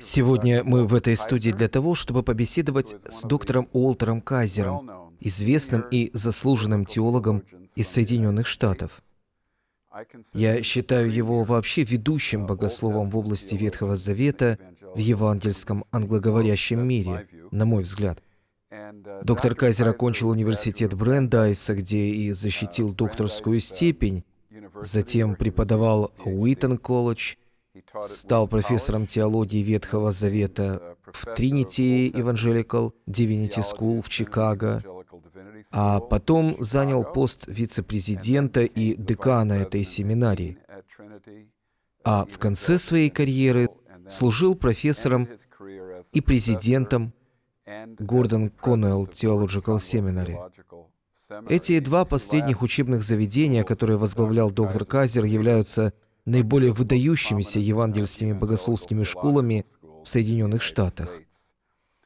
Сегодня мы в этой студии для того, чтобы побеседовать с доктором Уолтером Кайзером, известным и заслуженным теологом из Соединенных Штатов. Я считаю его вообще ведущим богословом в области Ветхого Завета в евангельском англоговорящем мире, на мой взгляд. Uh, Доктор Кайзер окончил университет Брендайса, где и защитил uh, докторскую степень, затем преподавал Уитон колледж – стал профессором теологии Ветхого Завета uh, в Trinity Evangelical Divinity School в Чикаго, а потом занял пост вице-президента и декана этой семинарии. А uh, в конце своей карьеры служил профессором и президентом Гордон Коннелл Theological Seminary. Эти два последних учебных заведения, которые возглавлял доктор Казер, являются наиболее выдающимися евангельскими богословскими школами в Соединенных Штатах.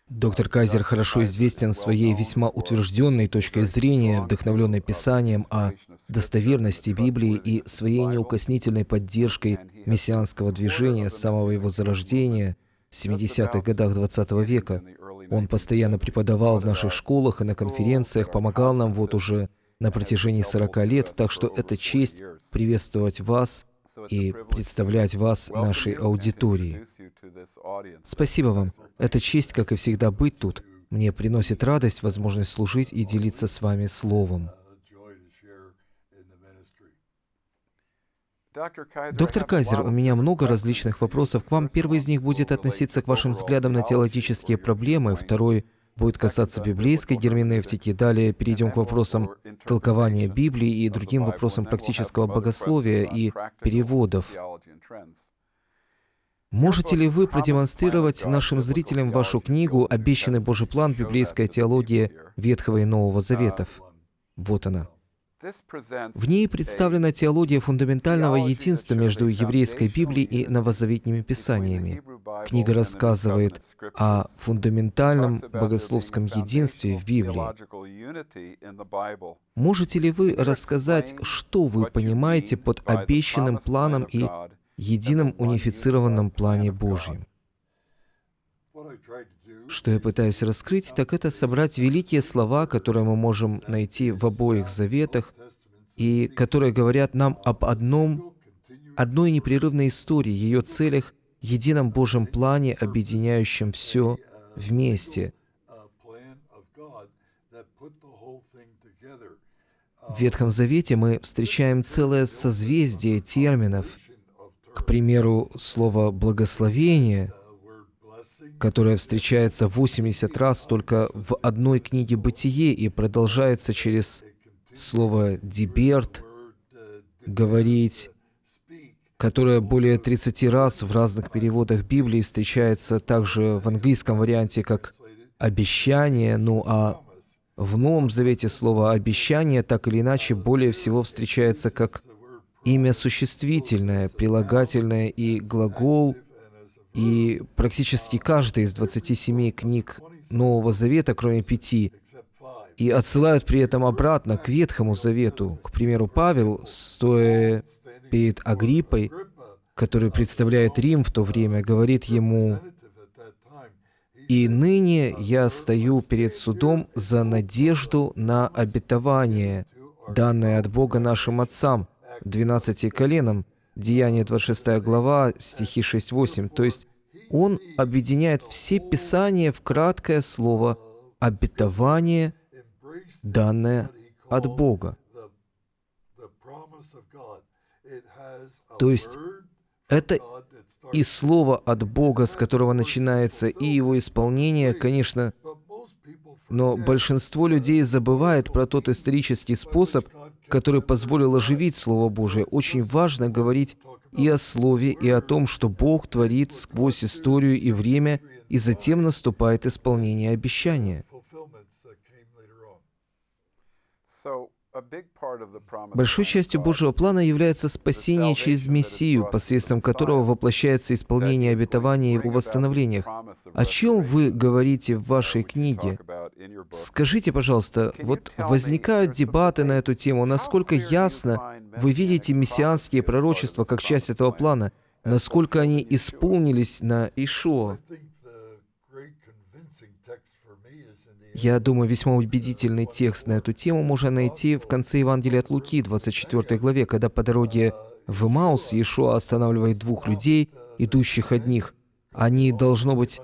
Доктор Кайзер хорошо известен своей весьма утвержденной точкой зрения, вдохновленной Писанием о достоверности Библии и своей неукоснительной поддержкой мессианского движения с самого его зарождения в 70-х годах XX века. Он постоянно преподавал в наших школах и на конференциях, помогал нам вот уже на протяжении 40 лет, так что это честь приветствовать вас и представлять вас нашей аудитории. Спасибо вам. Это честь, как и всегда, быть тут. Мне приносит радость возможность служить и делиться с вами Словом. Доктор Кайзер, у меня много различных вопросов к вам. Первый из них будет относиться к вашим взглядам на теологические проблемы, второй — будет касаться библейской герменевтики. Далее перейдем к вопросам толкования Библии и другим вопросам практического богословия и переводов. Можете ли вы продемонстрировать нашим зрителям вашу книгу «Обещанный Божий план. Библейская теология Ветхого и Нового Заветов»? Вот она. В ней представлена теология фундаментального единства между еврейской Библией и новозаветными писаниями. Книга рассказывает о фундаментальном богословском единстве в Библии. Можете ли вы рассказать, что вы понимаете под обещанным планом и едином унифицированном плане Божьем? Что я пытаюсь раскрыть, так это собрать великие слова, которые мы можем найти в обоих заветах, и которые говорят нам об одном, одной непрерывной истории, ее целях едином Божьем плане, объединяющем все вместе. В Ветхом Завете мы встречаем целое созвездие терминов. К примеру, слово «благословение», которое встречается 80 раз только в одной книге «Бытие» и продолжается через слово «диберт», «говорить», которая более 30 раз в разных переводах Библии встречается также в английском варианте как «обещание», ну а в Новом Завете слово «обещание» так или иначе более всего встречается как имя существительное, прилагательное и глагол, и практически каждая из 27 книг Нового Завета, кроме пяти, и отсылают при этом обратно к Ветхому Завету. К примеру, Павел, стоя перед Агриппой, который представляет Рим в то время, говорит ему, «И ныне я стою перед судом за надежду на обетование, данное от Бога нашим отцам, двенадцати коленам». Деяние 26 глава, стихи 6-8. То есть он объединяет все Писания в краткое слово «обетование, данное от Бога». То есть это и слово от Бога, с которого начинается, и его исполнение, конечно, но большинство людей забывает про тот исторический способ, который позволил оживить Слово Божие. Очень важно говорить и о Слове, и о том, что Бог творит сквозь историю и время, и затем наступает исполнение обещания. Большой частью Божьего плана является спасение через Мессию, посредством которого воплощается исполнение обетований и его восстановлениях. О чем вы говорите в вашей книге? Скажите, пожалуйста, вот возникают дебаты на эту тему, насколько ясно вы видите мессианские пророчества как часть этого плана, насколько они исполнились на Ишуа. Я думаю, весьма убедительный текст на эту тему можно найти в конце Евангелия от Луки, 24 главе, когда по дороге в Имаус Иешуа останавливает двух людей, идущих одних. Они, должно быть,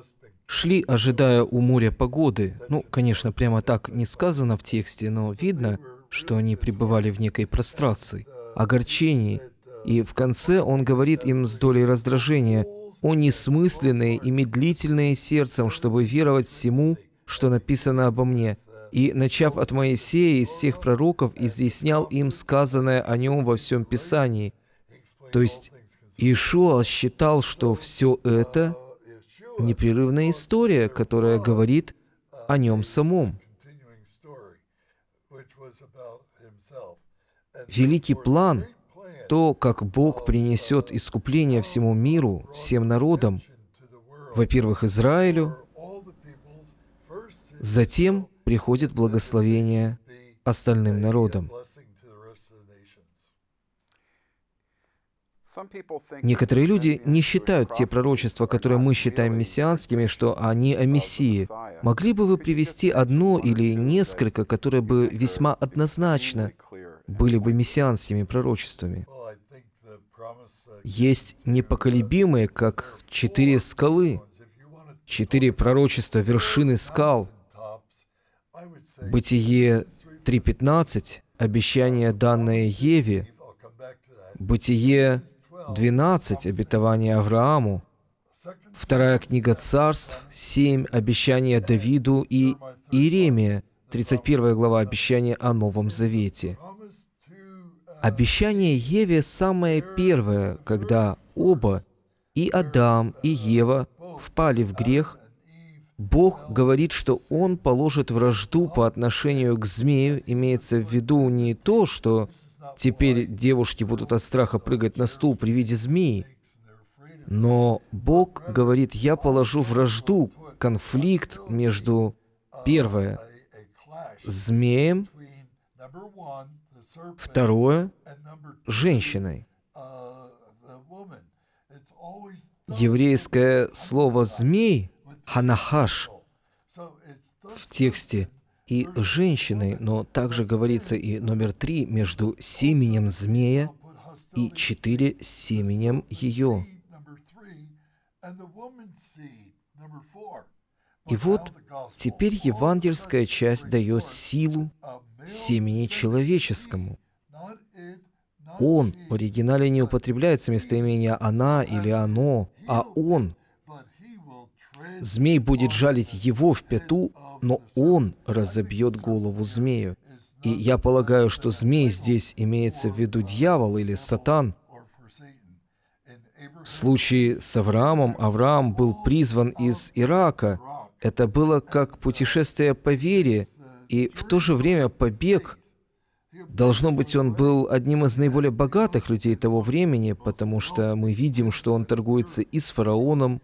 шли, ожидая у моря погоды. Ну, конечно, прямо так не сказано в тексте, но видно, что они пребывали в некой прострации, огорчении – и в конце он говорит им с долей раздражения, «О несмысленные и медлительные сердцем, чтобы веровать всему, что написано обо мне». И, начав от Моисея из всех пророков, изъяснял им сказанное о нем во всем Писании. То есть Иешуа считал, что все это – непрерывная история, которая говорит о нем самом. Великий план – то, как Бог принесет искупление всему миру, всем народам, во-первых, Израилю, затем приходит благословение остальным народам. Некоторые люди не считают те пророчества, которые мы считаем мессианскими, что они о Мессии. Могли бы вы привести одно или несколько, которые бы весьма однозначно были бы мессианскими пророчествами. Uh, Есть uh, непоколебимые, как четыре скалы, четыре пророчества вершины скал. Бытие 3.15, обещание, данное Еве. Бытие 12, обетование Аврааму. Вторая книга царств, 7, uh, обещание Давиду и Иеремия, 31 глава, обещание о Новом Завете. Обещание Еве самое первое, когда оба, и Адам, и Ева, впали в грех, Бог говорит, что Он положит вражду по отношению к змею, имеется в виду не то, что теперь девушки будут от страха прыгать на стул при виде змеи, но Бог говорит, я положу вражду, конфликт между, первое, змеем, Второе – женщиной. Uh, Еврейское слово «змей» – «ханахаш» в тексте и женщиной, но также говорится и номер три между семенем змея и четыре семенем ее. И вот теперь евангельская часть дает силу семени человеческому. Он в оригинале не употребляется местоимение «она» или «оно», а «он». Змей будет жалить его в пяту, но он разобьет голову змею. И я полагаю, что змей здесь имеется в виду дьявол или сатан. В случае с Авраамом Авраам был призван из Ирака. Это было как путешествие по вере, и в то же время побег, должно быть, он был одним из наиболее богатых людей того времени, потому что мы видим, что он торгуется и с фараоном,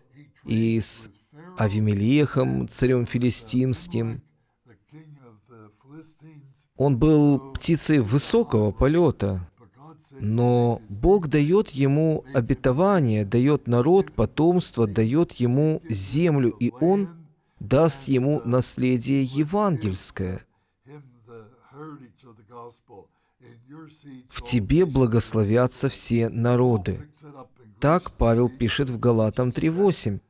и с Авимелехом, царем филистимским. Он был птицей высокого полета, но Бог дает ему обетование, дает народ, потомство, дает ему землю, и он даст ему наследие евангельское. В тебе благословятся все народы. Так Павел пишет в Галатам 3.8.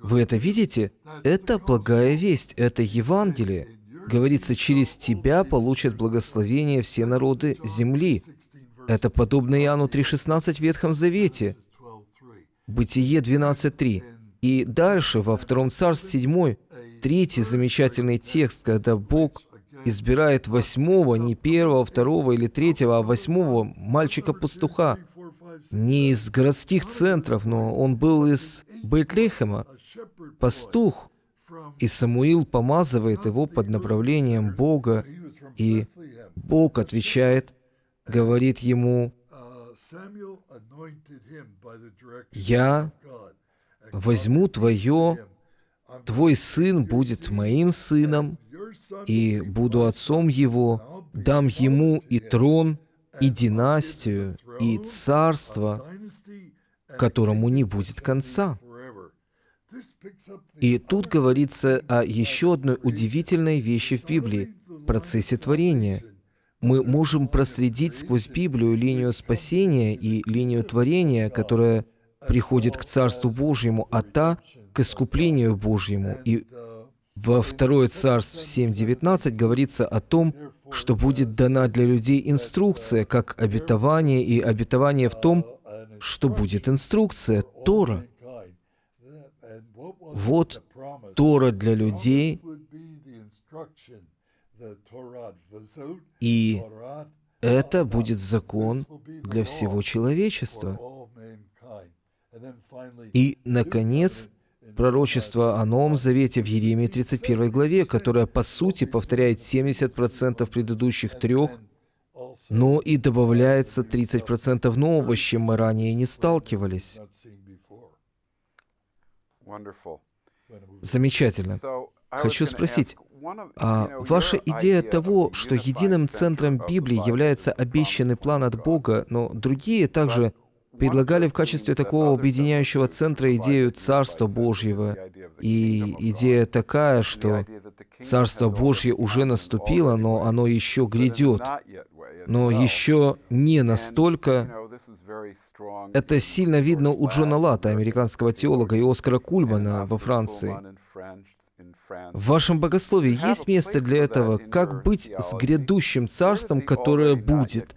Вы это видите? Это благая весть, это Евангелие. Говорится, через тебя получат благословение все народы земли. Это подобно Иоанну 3.16 в Ветхом Завете. Бытие 12.3. И дальше, во втором царстве 7, третий замечательный текст, когда Бог избирает восьмого, не первого, второго или третьего, а восьмого мальчика-пастуха. Не из городских центров, но он был из Бетлехема, пастух. И Самуил помазывает его под направлением Бога, и Бог отвечает, говорит ему, «Я возьму твое, твой сын будет моим сыном, и буду отцом его, дам ему и трон, и династию, и царство, которому не будет конца. И тут говорится о еще одной удивительной вещи в Библии — процессе творения. Мы можем проследить сквозь Библию линию спасения и линию творения, которая приходит к Царству Божьему, а та к искуплению Божьему. И во Второе Царство 7.19 говорится о том, что будет дана для людей инструкция, как обетование, и обетование в том, что будет инструкция, Тора. Вот Тора для людей, и это будет закон для всего человечества. И, наконец, пророчество о Новом Завете в Еремии 31 главе, которое, по сути, повторяет 70% предыдущих трех, но и добавляется 30% нового, с чем мы ранее не сталкивались. Замечательно. Хочу спросить, а ваша идея того, что единым центром Библии является обещанный план от Бога, но другие также предлагали в качестве такого объединяющего центра идею Царства Божьего. И идея такая, что Царство Божье уже наступило, но оно еще грядет. Но еще не настолько... Это сильно видно у Джона Лата, американского теолога, и Оскара Кульмана во Франции. В вашем богословии есть место для этого? Как быть с грядущим царством, которое будет?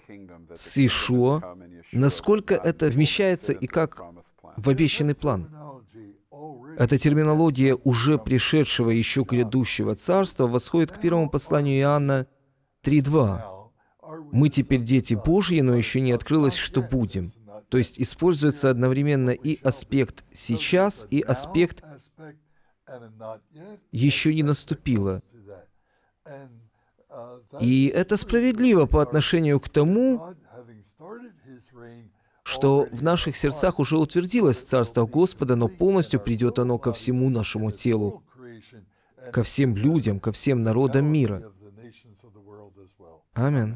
С Ишуа, Насколько это вмещается и как в обещанный план? Эта терминология уже пришедшего еще грядущего царства восходит к первому посланию Иоанна 3.2. «Мы теперь дети Божьи, но еще не открылось, что будем». То есть используется одновременно и аспект «сейчас», и аспект «еще не наступило». И это справедливо по отношению к тому, что в наших сердцах уже утвердилось Царство Господа, но полностью придет оно ко всему нашему телу, ко всем людям, ко всем народам мира. Аминь.